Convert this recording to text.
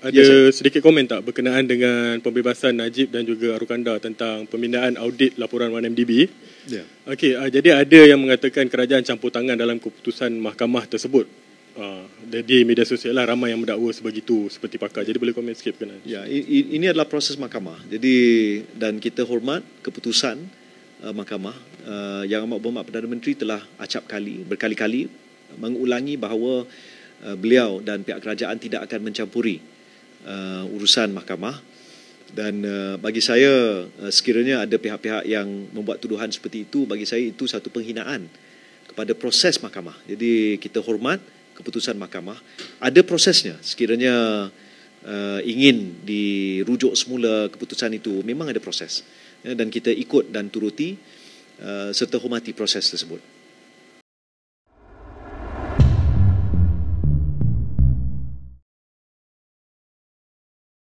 ada sedikit komen tak berkenaan dengan pembebasan Najib dan juga Arukanda tentang pembinaan audit laporan 1MDB? Yeah. Okey, uh, jadi ada yang mengatakan kerajaan campur tangan dalam keputusan mahkamah tersebut. Uh, di media sosial lah ramai yang mendakwa sebegitu seperti pakar. Jadi boleh komen sikit berkenaan. yeah, ini adalah proses mahkamah. Jadi dan kita hormat keputusan uh, mahkamah uh, yang amat berhormat Perdana Menteri telah acap kali, berkali-kali mengulangi bahawa uh, beliau dan pihak kerajaan tidak akan mencampuri uh, urusan mahkamah dan uh, bagi saya uh, sekiranya ada pihak-pihak yang membuat tuduhan seperti itu bagi saya itu satu penghinaan kepada proses mahkamah. Jadi kita hormat keputusan mahkamah. Ada prosesnya sekiranya uh, ingin dirujuk semula keputusan itu memang ada proses ya, dan kita ikut dan turuti uh, serta hormati proses tersebut.